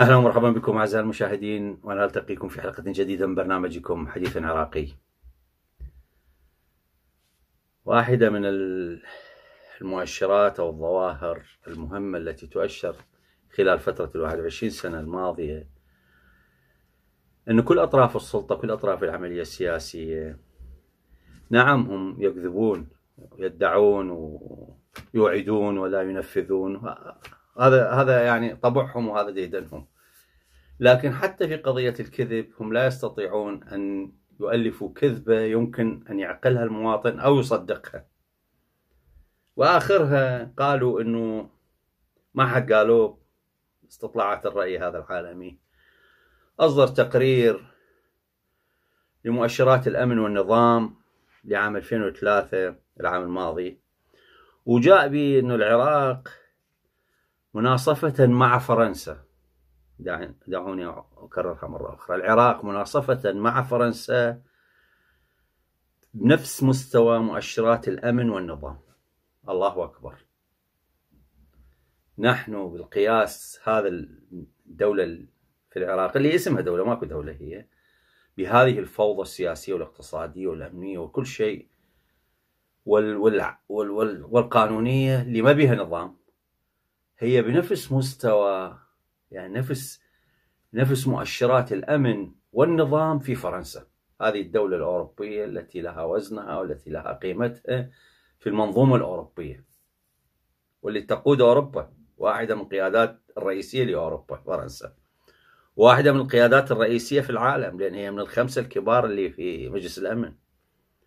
اهلا ومرحبا بكم اعزائي المشاهدين وانا التقيكم في حلقه جديده من برنامجكم حديث عراقي. واحده من المؤشرات او الظواهر المهمه التي تؤشر خلال فترة الواحد وعشرين سنة الماضية أن كل أطراف السلطة كل أطراف العملية السياسية نعم هم يكذبون يدعون ويوعدون ولا ينفذون هذا هذا يعني طبعهم وهذا ديدنهم لكن حتى في قضية الكذب هم لا يستطيعون أن يؤلفوا كذبة يمكن أن يعقلها المواطن أو يصدقها وآخرها قالوا أنه ما حد قالوه استطلاعات الرأي هذا العالمي أصدر تقرير لمؤشرات الأمن والنظام لعام 2003 العام الماضي وجاء به أن العراق مناصفة مع فرنسا دعوني أكررها مرة أخرى العراق مناصفة مع فرنسا بنفس مستوى مؤشرات الأمن والنظام الله أكبر نحن بالقياس هذا الدولة في العراق اللي اسمها دولة ماكو دولة هي بهذه الفوضى السياسية والاقتصادية والأمنية وكل شيء وال وال وال والقانونية اللي ما بيها نظام هي بنفس مستوى يعني نفس نفس مؤشرات الأمن والنظام في فرنسا هذه الدولة الأوروبية التي لها وزنها والتي لها قيمتها في المنظومة الأوروبية واللي تقود أوروبا واحدة من القيادات الرئيسية لأوروبا فرنسا واحدة من القيادات الرئيسية في العالم لأن هي من الخمسة الكبار اللي في مجلس الأمن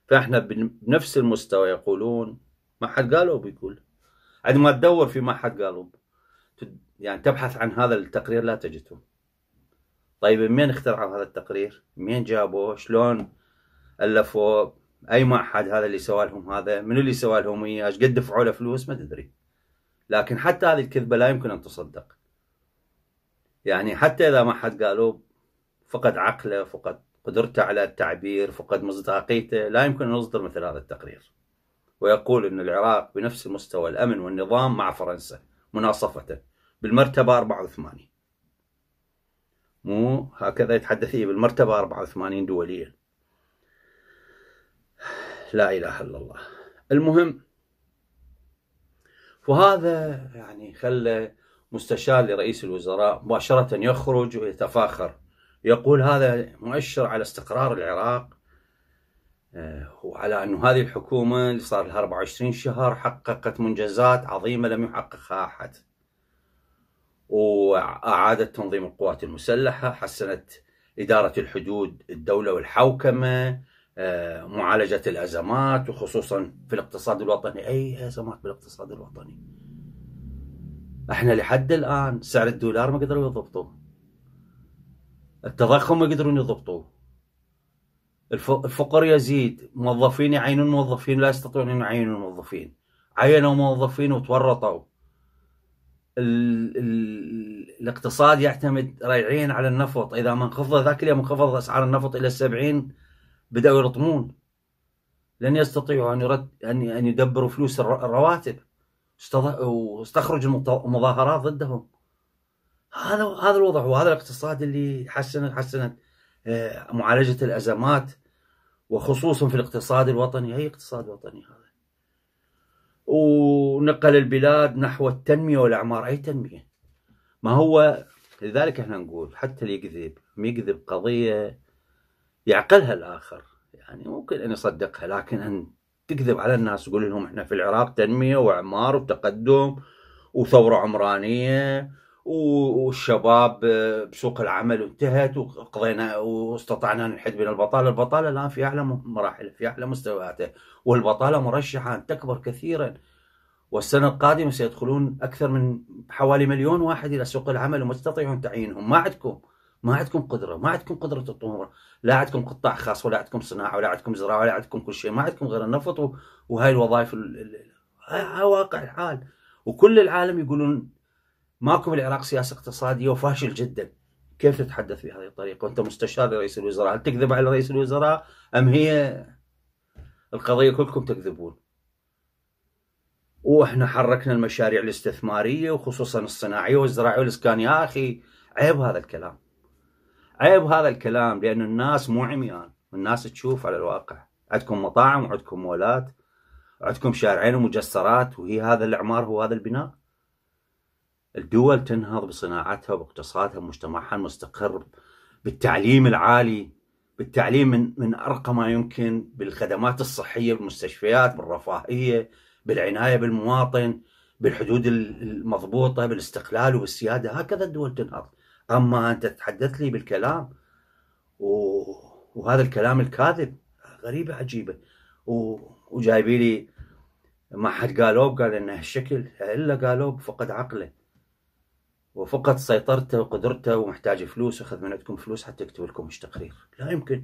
فإحنا بنفس المستوى يقولون ما حد قالوا بيقول عندما تدور في ما حد قالوا يعني تبحث عن هذا التقرير لا تجده طيب من اخترعوا هذا التقرير من جابوه شلون ألفوه أي معهد هذا اللي سوى لهم هذا من اللي سوى لهم إياه ايش قد دفعوا له فلوس ما تدري لكن حتى هذه الكذبة لا يمكن أن تصدق يعني حتى إذا ما حد قالوا فقد عقله فقد قدرته على التعبير فقد مصداقيته لا يمكن أن يصدر مثل هذا التقرير ويقول أن العراق بنفس مستوى الأمن والنظام مع فرنسا مناصفة بالمرتبة 84 مو هكذا يتحدث بالمرتبة 84 دوليا لا إله إلا الله المهم وهذا يعني خلى مستشار لرئيس الوزراء مباشرة يخرج ويتفاخر يقول هذا مؤشر على استقرار العراق آه، وعلى أن هذه الحكومة اللي صار لها 24 شهر حققت منجزات عظيمة لم يحققها أحد وأعادت تنظيم القوات المسلحة حسنت إدارة الحدود الدولة والحوكمة آه، معالجة الأزمات وخصوصا في الاقتصاد الوطني أي أزمات بالاقتصاد الوطني احنا لحد الآن سعر الدولار ما قدروا يضبطوه التضخم ما يقدرون يضبطوه الفقر يزيد موظفين يعينون موظفين لا يستطيعون ان يعينون موظفين عينوا موظفين وتورطوا ال ال الاقتصاد يعتمد ريعين على النفط اذا ما انخفض ذاك اليوم انخفض اسعار النفط الى 70 بدأوا يرطمون لن يستطيعوا أن يرد أن أن يدبروا فلوس الرواتب واستخرجوا مظاهرات ضدهم هذا هذا الوضع وهذا الاقتصاد اللي حسنت حسنت آه، معالجة الأزمات وخصوصا في الاقتصاد الوطني هي اقتصاد وطني هذا ونقل البلاد نحو التنمية والأعمار أي تنمية ما هو لذلك احنا نقول حتى اللي يكذب يكذب قضية يعقلها الآخر يعني ممكن أن يصدقها لكن أن تكذب على الناس تقول لهم احنا في العراق تنمية وإعمار وتقدم وثورة عمرانية والشباب بسوق العمل انتهت وقضينا واستطعنا نحد بين البطاله، البطاله الان في اعلى مراحل في اعلى مستوياتها، والبطاله مرشحه ان تكبر كثيرا. والسنه القادمه سيدخلون اكثر من حوالي مليون واحد الى سوق العمل وما تستطيعون تعيينهم، ما عندكم. ما عندكم قدره ما عندكم قدره تطوروا لا عندكم قطاع خاص ولا عندكم صناعه ولا عندكم زراعه ولا عندكم كل شيء ما عندكم غير النفط وهاي الوظائف هذا واقع الحال وكل العالم يقولون ماكو بالعراق سياسه اقتصاديه وفاشل جدا كيف تتحدث بهذه الطريقه وانت مستشار لرئيس الوزراء هل تكذب على رئيس الوزراء ام هي القضيه كلكم تكذبون واحنا حركنا المشاريع الاستثماريه وخصوصا الصناعيه والزراعيه والاسكان يا اخي عيب هذا الكلام عيب هذا الكلام لأن الناس مو عميان الناس تشوف على الواقع عندكم مطاعم وعندكم مولات عندكم شارعين ومجسرات وهي هذا الإعمار هو هذا البناء الدول تنهض بصناعتها وباقتصادها ومجتمعها المستقر بالتعليم العالي بالتعليم من من ارقى ما يمكن بالخدمات الصحيه بالمستشفيات بالرفاهيه بالعنايه بالمواطن بالحدود المضبوطه بالاستقلال وبالسياده هكذا الدول تنهض أما أنت تتحدث لي بالكلام وهذا الكلام الكاذب غريبة عجيبة وجايبي لي ما حد قالوا قال ان هالشكل الا قالوا فقد عقله وفقد سيطرته وقدرته ومحتاج فلوس واخذ من عندكم فلوس حتى يكتب لكم ايش تقرير لا يمكن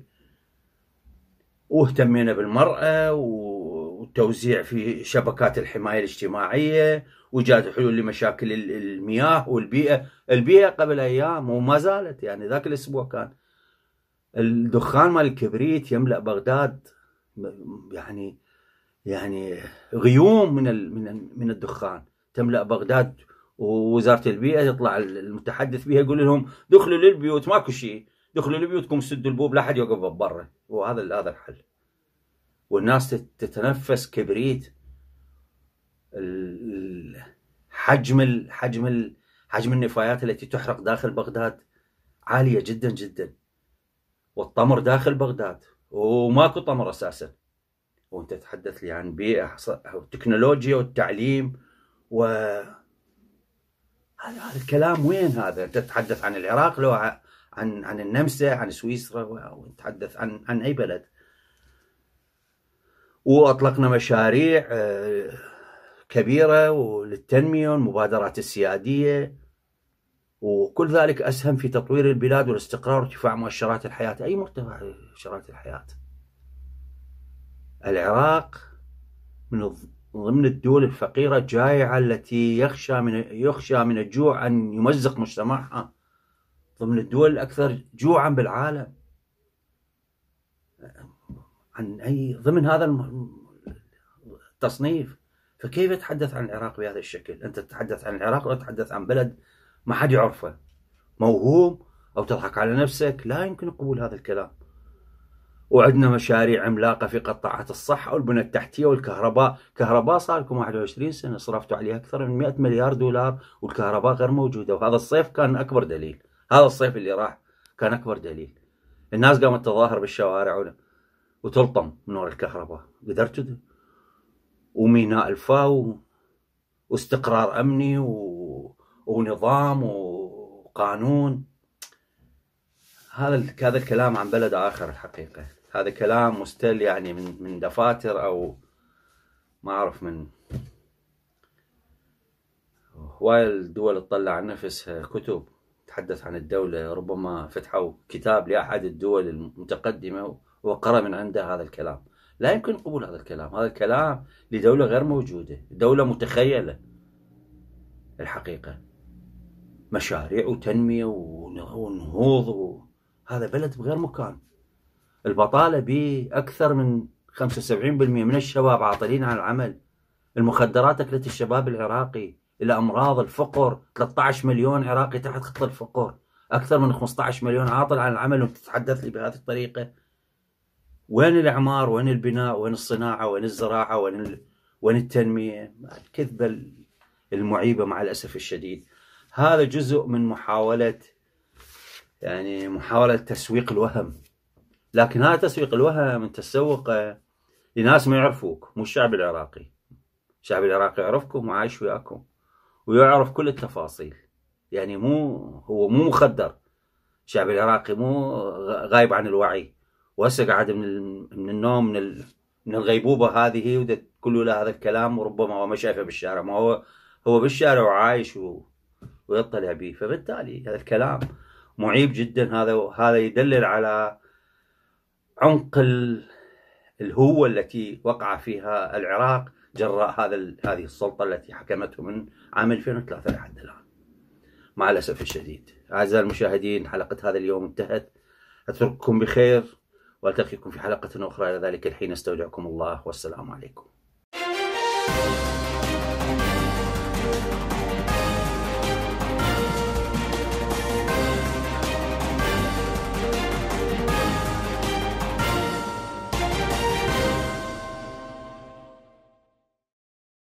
واهتمينا بالمرأة و والتوزيع في شبكات الحماية الاجتماعية وجاد حلول لمشاكل المياه والبيئة البيئة قبل أيام وما زالت يعني ذاك الأسبوع كان الدخان مال الكبريت يملأ بغداد يعني يعني غيوم من من من الدخان تملأ بغداد ووزارة البيئة يطلع المتحدث بها يقول لهم دخلوا للبيوت ماكو شيء دخلوا لبيوتكم سدوا البوب لا حد يوقف برا وهذا هذا الحل والناس تتنفس كبريت حجم حجم حجم النفايات التي تحرق داخل بغداد عاليه جدا جدا والطمر داخل بغداد وماكو طمر اساسا وانت تتحدث لي عن بيئه وتكنولوجيا والتعليم و هذا الكلام وين هذا؟ انت تتحدث عن العراق لو عن عن النمسا عن سويسرا وتتحدث عن عن اي بلد واطلقنا مشاريع آه، كبيره للتنميه والمبادرات السياديه وكل ذلك اسهم في تطوير البلاد والاستقرار وارتفاع مؤشرات الحياه اي مرتفع مؤشرات الحياه العراق من ضمن الدول الفقيره الجائعه التي يخشى من يخشى من الجوع ان يمزق مجتمعها ضمن الدول الاكثر جوعا بالعالم عن أي ضمن هذا التصنيف فكيف تتحدث عن العراق بهذا الشكل أنت تتحدث عن العراق تتحدث عن بلد ما حد يعرفه موهوم أو تضحك على نفسك لا يمكن قبول هذا الكلام وعندنا مشاريع عملاقه في قطاعات الصحه والبنى التحتيه والكهرباء، كهرباء صار لكم 21 سنه صرفتوا عليها اكثر من 100 مليار دولار والكهرباء غير موجوده وهذا الصيف كان اكبر دليل، هذا الصيف اللي راح كان اكبر دليل. الناس قامت تظاهر بالشوارع وتلطم من وراء الكهرباء قدرت وميناء الفاو واستقرار امني و... ونظام وقانون هذا هذا الكلام عن بلد اخر الحقيقه هذا كلام مستل يعني من من دفاتر او ما اعرف من هواي الدول تطلع عن نفسها كتب تحدث عن الدولة ربما فتحوا كتاب لأحد الدول المتقدمة وقرأ من عنده هذا الكلام لا يمكن قبول هذا الكلام هذا الكلام لدولة غير موجودة دولة متخيلة الحقيقة مشاريع وتنمية ونهوض و... هذا بلد بغير مكان البطالة به أكثر من 75% من الشباب عاطلين عن العمل المخدرات أكلت الشباب العراقي الأمراض الفقر 13 مليون عراقي تحت خط الفقر أكثر من 15 مليون عاطل عن العمل وتتحدث لي بهذه الطريقة وين الاعمار وين البناء وين الصناعه وين الزراعه وين ال... وين التنميه الكذبه المعيبه مع الاسف الشديد هذا جزء من محاوله يعني محاوله تسويق الوهم لكن هذا تسويق الوهم انت تسوقه لناس ما يعرفوك مو الشعب العراقي الشعب العراقي يعرفكم وعايش وياكم ويعرف كل التفاصيل يعني مو هو مو مخدر الشعب العراقي مو غايب عن الوعي وهسه قاعد من من النوم من من الغيبوبه هذه وتقول له هذا الكلام وربما هو ما شايفه بالشارع ما هو هو بالشارع وعايش و... ويطلع به فبالتالي هذا الكلام معيب جدا هذا هذا يدلل على عمق ال... الهوه التي وقع فيها العراق جراء هذا ال... هذه السلطه التي حكمته من عام 2003 لحد الان مع الاسف الشديد اعزائي المشاهدين حلقه هذا اليوم انتهت اترككم بخير والتقيكم في حلقه اخرى الى ذلك الحين استودعكم الله والسلام عليكم.